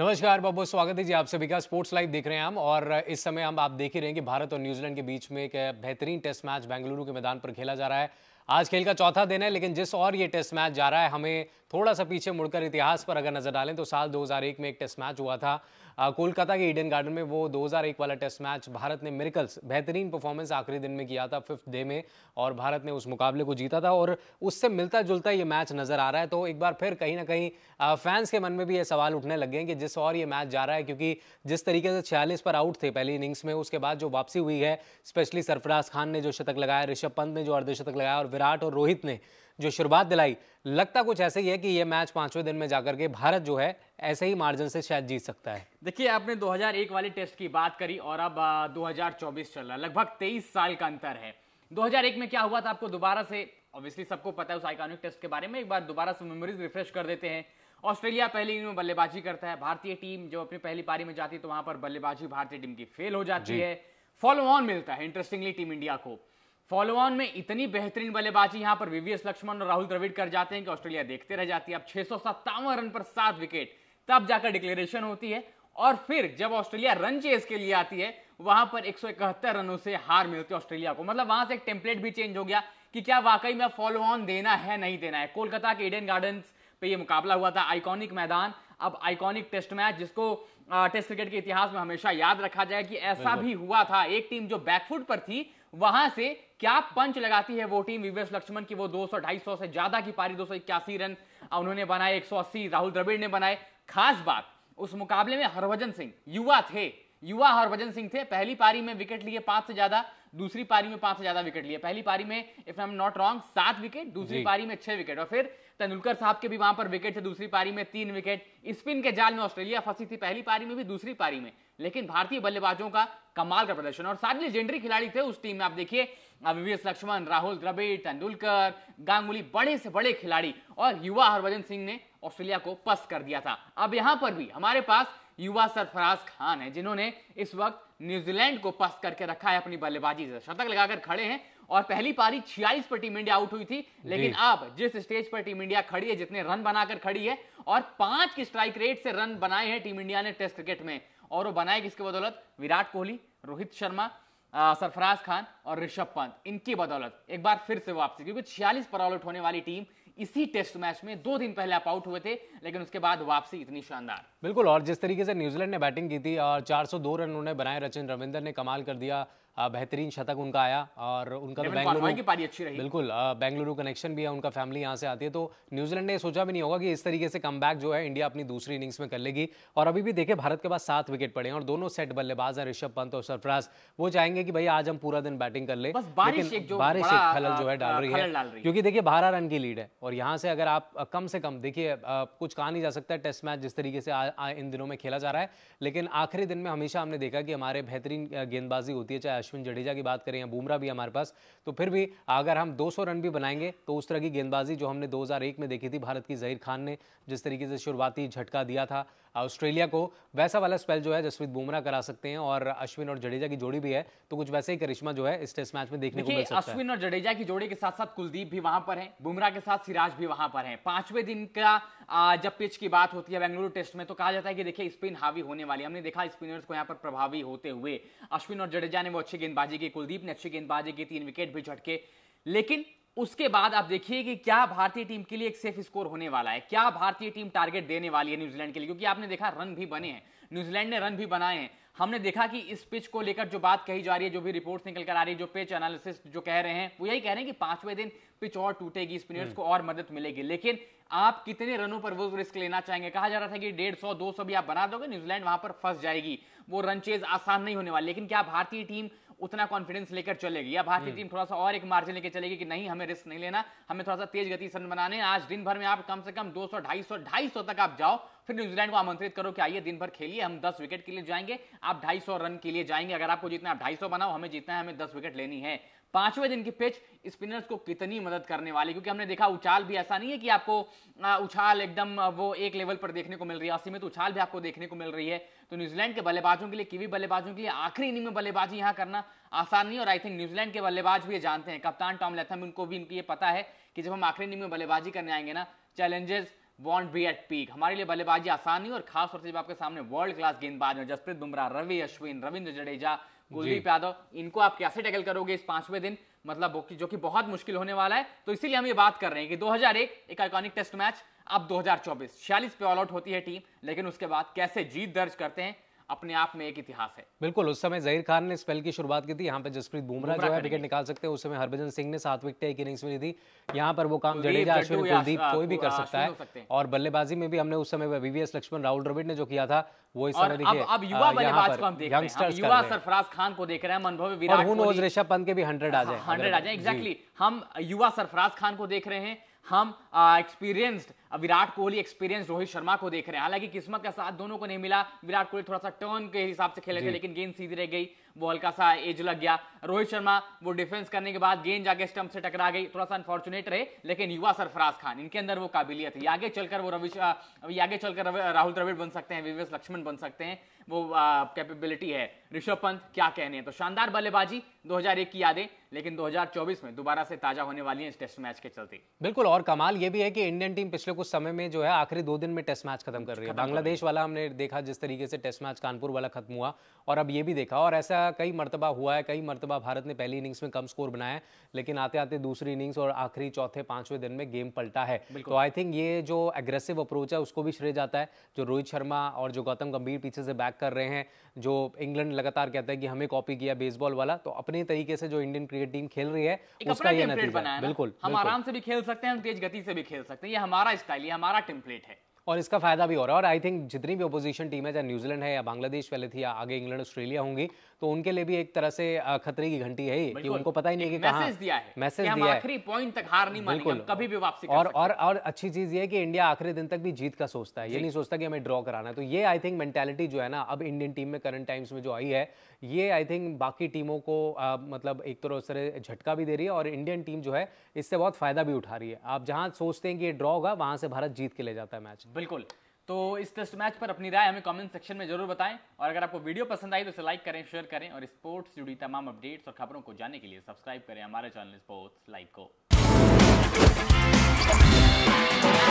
नमस्कार बहुत बहुत स्वागत है जी आप सभी का स्पोर्ट्स लाइव देख रहे हैं हम और इस समय हम आप देख ही रहे कि भारत और न्यूजीलैंड के बीच में एक बेहतरीन टेस्ट मैच बेंगलुरु के मैदान पर खेला जा रहा है आज खेल का चौथा दिन है लेकिन जिस और ये टेस्ट मैच जा रहा है हमें थोड़ा सा पीछे मुड़कर इतिहास पर अगर नजर डालें तो साल 2001 में एक टेस्ट मैच हुआ था कोलकाता के ईडन गार्डन में वो 2001 वाला टेस्ट मैच भारत ने मेरिकल्स बेहतरीन परफॉर्मेंस आखिरी दिन में किया था फिफ्थ डे में और भारत ने उस मुकाबले को जीता था और उससे मिलता जुलता ये मैच नजर आ रहा है तो एक बार फिर कहीं ना कहीं फैंस के मन में भी ये सवाल उठने लग गए कि जिस और ये मैच जा रहा है क्योंकि जिस तरीके से छियालीस पर आउट थे पहली इनिंग्स में उसके बाद जो वापसी हुई है स्पेशली सरफराज खान ने जो शतक लगाया ऋषभ पंत ने जो अर्धशतक लगाया और विराट और रोहित ने जो शुरुआत दिलाई लगता कुछ ऐसे ही है कि ये मैच पांचवें दिन में जाकर के भारत जो है ऐसे ही मार्जिन से शायद जीत सकता है देखिए आपने 2001 वाले टेस्ट की बात करी और अब 2024 चल रहा है लगभग 23 साल का अंतर है 2001 में क्या हुआ था आपको दोबारा से ऑब्वियसली सबको पता है उस आइकॉनिक टेस्ट के बारे में एक बार दोबारा से मेमोरीज रिफ्रेश कर देते हैं ऑस्ट्रेलिया पहली इनिंग में बल्लेबाजी करता है भारतीय टीम जब अपनी पहली पारी में जाती है तो वहां पर बल्लेबाजी भारतीय टीम की फेल हो जाती है फॉलो ऑन मिलता है इंटरेस्टिंगली टीम इंडिया को फॉलो ऑन में इतनी बेहतरीन बल्लेबाजी यहां पर वीवीएस लक्ष्मण और राहुल द्रविड़ कर जाते हैं कि ऑस्ट्रेलिया देखते रह जाती है अब छह रन पर सात विकेट तब जाकर डिक्लेरेशन होती है और फिर जब ऑस्ट्रेलिया रन चेस के लिए आती है वहां पर एक रनों से हार मिलती है ऑस्ट्रेलिया को मतलब वहां से एक टेम्पलेट भी चेंज हो गया कि क्या वाकई में फॉलो ऑन देना है नहीं देना है कोलकाता के इडन गार्डन पे ये मुकाबला हुआ था आइकॉनिक मैदान अब आइकॉनिक टेस्ट मैच जिसको टेस्ट क्रिकेट के इतिहास में हमेशा याद रखा जाए कि ऐसा भी हुआ था एक टीम जो बैकफुट पर थी वहां से क्या पंच लगाती है वो टीम वीवेश लक्ष्मण की वो 200 250 से ज्यादा की पारी दो रन उन्होंने बनाए 180 राहुल द्रविड़ ने बनाए खास बात उस मुकाबले में हरभजन सिंह युवा थे युवा हरभजन सिंह थे पहली पारी में विकेट लिए पांच से ज्यादा दूसरी पारी में पांच से ज्यादा विकेट लिए पहली पारी में if I am not wrong सात विकेट दूसरी पारी में छह विकेट और फिर तेंदुलकर साहब के भी वहां पर विकेट थे दूसरी पारी में तीन विकेट स्पिन के जाल में ऑस्ट्रेलिया फंसी थी पहली पारी में भी दूसरी पारी में लेकिन भारतीय बल्लेबाजों का कमाल का प्रदर्शन और सारे लेजेंडरी खिलाड़ी थे उस टीम में आप देखिए वीवीएस लक्ष्मण राहुल द्रविड़ तेंदुलकर गांगुली बड़े से बड़े खिलाड़ी और युवा हरभजन सिंह ने ऑस्ट्रेलिया को पस कर दिया था अब यहां पर भी हमारे पास युवा सरफराज खान है जिन्होंने इस वक्त न्यूजीलैंड को पस करके रखा है अपनी बल्लेबाजी से शतक लगाकर खड़े हैं और पहली पारी छियालीस पर टीम इंडिया आउट हुई थी लेकिन अब जिस स्टेज पर टीम इंडिया खड़ी है जितने रन बनाकर खड़ी है और पांच की स्ट्राइक रेट से रन बनाए हैं टीम इंडिया ने टेस्ट क्रिकेट में और वो बनाए किसके बदौलत विराट कोहली रोहित शर्मा सरफराज खान और ऋषभ पंत इनकी बदौलत एक बार फिर से वापसी क्योंकि छियालीस पर ऑल आउट होने वाली टीम इसी टेस्ट मैच में दो दिन पहले आप आउट हुए थे लेकिन उसके बाद वापसी इतनी शानदार बिल्कुल और जिस तरीके से न्यूजीलैंड ने बैटिंग की थी और 402 रन उन्होंने बनाए रचिन रविंदर ने कमाल कर दिया बेहतरीन शतक उनका आया और उनका तो बेंगलुरु की पारी अच्छी रही बिल्कुल बेंगलुरु कनेक्शन भी है उनका फैमिली यहाँ से आती है तो न्यूजीलैंड ने सोचा भी नहीं होगा कि इस तरीके से कम जो है इंडिया अपनी दूसरी इनिंग्स में कर लेगी और अभी भी देखे भारत के पास सात विकेट पड़े हैं और दोनों सेट बल्लेबाज हैं ऋषभ पंत और सरफराज वो चाहेंगे कि भाई आज हम पूरा दिन बैटिंग कर ले बारिश एक खलल जो है डाल रही है क्योंकि देखिए बारह रन की लीड है और और यहाँ से अगर आप कम से कम देखिए कुछ कहा नहीं जा सकता टेस्ट मैच जिस तरीके से आ, आ, इन दिनों में खेला जा रहा है लेकिन आखिरी दिन में हमेशा हमने देखा कि हमारे बेहतरीन गेंदबाजी होती है चाहे अश्विन जडेजा की बात करें या बुमरा भी हमारे पास तो फिर भी अगर हम 200 रन भी बनाएंगे तो उस तरह की गेंदबाजी जो हमने दो में देखी थी भारत की जहीर खान ने जिस तरीके से शुरुआती झटका दिया था ऑस्ट्रेलिया को वैसा वाला स्पेल जो है जसप्रीत बुमराह करा सकते हैं और अश्विन और जडेजा की जोड़ी भी है तो कुछ वैसे ही करिश्मा जो है इस टेस्ट मैच में देखने को मिल सकता है अश्विन और जडेजा की जोड़ी के साथ साथ कुलदीप भी वहां पर है बुमराह के साथ सिराज भी वहां पर है पांचवें दिन का जब पिच की बात होती है बेंगलुरु टेस्ट में तो कहा जाता है कि देखिए स्पिन हावी होने वाली हमने देखा स्पिनर्स को यहाँ पर प्रभावी होते हुए अश्विन और जडेजा ने वो अच्छी गेंदबाजी की कुलदीप ने अच्छी गेंदबाजी की तीन विकेट भी झटके लेकिन उसके बाद आप देखिए कि क्या भारतीय टीम के लिए एक सेफ स्कोर होने वाला है क्या भारतीय टीम टारगेट देने वाली है न्यूजीलैंड के लिए क्योंकि आपने देखा रन भी बने हैं न्यूजीलैंड ने रन भी बनाए हैं हमने देखा कि इस पिच को लेकर जो बात कही जा रही है जो भी रिपोर्ट्स निकल कर आ रही है जो पिच एनालिसिस जो कह रहे हैं वो यही कह रहे हैं कि पांचवें दिन पिच और टूटेगी स्पिनर्स हम्म। को और मदद मिलेगी लेकिन आप कितने रनों पर वो रिस्क लेना चाहेंगे कहा जा रहा था कि डेढ़ सौ दो सौ भी आप बना दोगे न्यूजीलैंड वहां पर फंस जाएगी वो रन चेज आसान नहीं होने वाली लेकिन क्या भारतीय टीम उतना कॉन्फिडेंस लेकर चलेगी या भारतीय टीम थोड़ा सा और एक मार्जिन लेकर चलेगी कि नहीं हमें रिस्क नहीं लेना हमें थोड़ा सा तेज गति रन बनाने आज दिन भर में आप कम से कम दो सौ ढाई सौ ढाई सौ तक आप जाओ फिर न्यूजीलैंड को आमंत्रित करो कि आइए दिन भर खेलिए हम दस विकेट के लिए जाएंगे आप सौ रन के लिए जाएंगे अगर आपको जीतना आप सौ बनाओ हमें जीतना है हमें दस विकेट लेनी है पांचवें दिन की पिच स्पिनर्स को कितनी मदद करने वाली क्योंकि हमने देखा उछाल भी ऐसा नहीं है कि आपको उछाल एकदम वो एक लेवल पर देखने को मिल रही है असीमित तो उछाल भी आपको देखने को मिल रही है तो न्यूजीलैंड के बल्लेबाजों के लिए किवी बल्लेबाजों के लिए आखिरी इनिंग में बल्लेबाजी यहां करना आसान नहीं और आई थिंक न्यूजीलैंड के बल्लेबाज भी ये जानते हैं कप्तान टॉम लेथम उनको भी इनकी ये पता है कि जब हम आखिरी इनिंग में बल्लेबाजी करने आएंगे ना challenges won't be at peak हमारे लिए बल्लेबाजी आसानी और खास तौर से जब आपके सामने वर्ल्ड क्लास गेंदबाज हैं जसप्रीत बुमराह रवि अश्विन रविंद्र जडेजा कुलदीप यादव इनको आप कैसे टैकल करोगे इस पांचवें दिन मतलब जो कि बहुत मुश्किल होने वाला है तो इसीलिए हम ये बात कर रहे हैं कि 2001 एक आइकॉनिक टेस्ट मैच अब 2024 छियालीस पे ऑल आउट होती है टीम लेकिन उसके बाद कैसे जीत दर्ज करते हैं अपने आप में एक इतिहास है बिल्कुल उस समय जहीर खान ने स्पेल की शुरुआत की थी यहाँ पे जसप्रीत बुमराह जो है विकेट निकाल सकते हैं उस समय हरभजन सिंह ने सात विकेट एक इनिंग्स में ली थी यहाँ पर वो काम जडेजा अश्विन कुलदीप कोई भी कर सकता है और बल्लेबाजी में भी हमने उस समय वीवीएस लक्ष्मण राहुल द्रविड़ ने जो किया था वो इस समय देखिए अब युवा बल्लेबाज को हम देख रहे हैं युवा सरफराज खान को देख रहे हैं अनुभव विराट कोहली और ऋषभ पंत के भी 100 हाँ, आ जाए 100 आ जाए एग्जैक्टली हम युवा सरफराज खान को देख रहे हैं हम एक्सपीरियंस्ड विराट कोहली एक्सपीरियंस रोहित शर्मा को देख रहे हैं हालांकि किस्मत का साथ दोनों को नहीं मिला विराट कोहली थोड़ा सा टर्न के हिसाब से खेले थे लेकिन गेंद सीधी रह गई वो हल्का सा एज लग गया रोहित शर्मा वो डिफेंस करने के बाद गेंद जाके स्टंप से टकरा गई थोड़ा सा अनफॉर्चुनेट रहे लेकिन युवा सरफराज खान इनके अंदर वो काबिलियत है आगे चलकर वो रविश आगे चलकर राहुल द्रविड़ बन सकते हैं विवेश लक्ष्मण बन सकते हैं वो कैपेबिलिटी है ऋषभ पंत क्या कहने हैं तो शानदार बल्लेबाजी 2001 की यादें लेकिन 2024 में दोबारा से ताजा होने वाली है इस टेस्ट मैच के चलते बिल्कुल और कमाल ये भी है कि इंडियन टीम पिछले कुछ समय में जो है आखिरी दो दिन में टेस्ट मैच खत्म कर रही है बांग्लादेश वाला हमने देखा जिस तरीके से टेस्ट मैच कानपुर वाला खत्म हुआ और अब ये भी देखा और ऐसा कई मरतबा हुआ है कई मरतबा भारत ने पहली इनिंग्स में कम स्कोर बनाया लेकिन आते आते दूसरी इनिंग्स और आखिरी चौथे पांचवें दिन में गेम पलटा है तो आई थिंक ये जो एग्रेसिव अप्रोच है उसको भी श्रेय जाता है जो रोहित शर्मा और जो गौतम गंभीर पीछे से बैक कर रहे हैं जो इंग्लैंड लगातार कहता है कि हमें कॉपी किया बेसबॉल वाला तो अपने तरीके से जो इंडियन क्रिकेट टीम खेल रही है उसका ये नतीजा बिल्कुल हम आराम से भी खेल सकते हैं तेज गति से भी खेल सकते हैं ये हमारा स्टाइल ये हमारा टेम्पलेट है और इसका फायदा भी हो रहा है और आई थिंक जितनी भी अपोजिशन टीम है चाहे न्यूजीलैंड है या बांग्लादेश वाले थी या आगे इंग्लैंड ऑस्ट्रेलिया होंगी तो उनके लिए भी एक तरह से खतरे की घंटी है कि उनको पता ही नहीं कि मैसेज दिया है मैसेज दिया है पॉइंट तक हार नहीं कभी भी वापसी और और और अच्छी चीज ये कि इंडिया आखिरी दिन तक भी जीत का सोचता है ये नहीं सोचता कि हमें ड्रॉ कराना है तो ये आई थिंक मेंटेलिटी जो है ना अब इंडियन टीम में करंट टाइम्स में जो आई है ये आई थिंक बाकी टीमों को मतलब एक तरह से झटका भी दे रही है और इंडियन टीम जो है इससे बहुत फायदा भी उठा रही है आप जहां सोचते हैं कि ये ड्रॉ होगा वहां से भारत जीत के ले जाता है मैच बिल्कुल तो इस टेस्ट मैच पर अपनी राय हमें कमेंट सेक्शन में जरूर बताएं और अगर आपको वीडियो पसंद आई तो इसे लाइक करें शेयर करें और स्पोर्ट्स जुड़ी तमाम अपडेट्स और खबरों को जानने के लिए सब्सक्राइब करें हमारे चैनल स्पोर्ट्स लाइक को